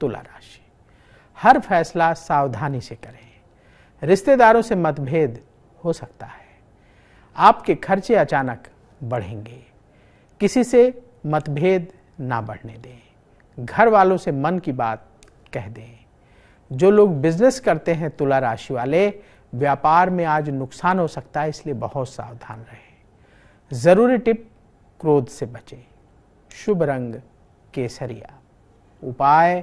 तुला राशि हर फैसला सावधानी से करें रिश्तेदारों से मतभेद हो सकता है आपके खर्चे अचानक बढ़ेंगे किसी से मतभेद ना बढ़ने दें घर वालों से मन की बात कह दें जो लोग बिजनेस करते हैं तुला राशि वाले व्यापार में आज नुकसान हो सकता है इसलिए बहुत सावधान रहें ज़रूरी टिप क्रोध से बचें शुभ रंग केसरिया उपाय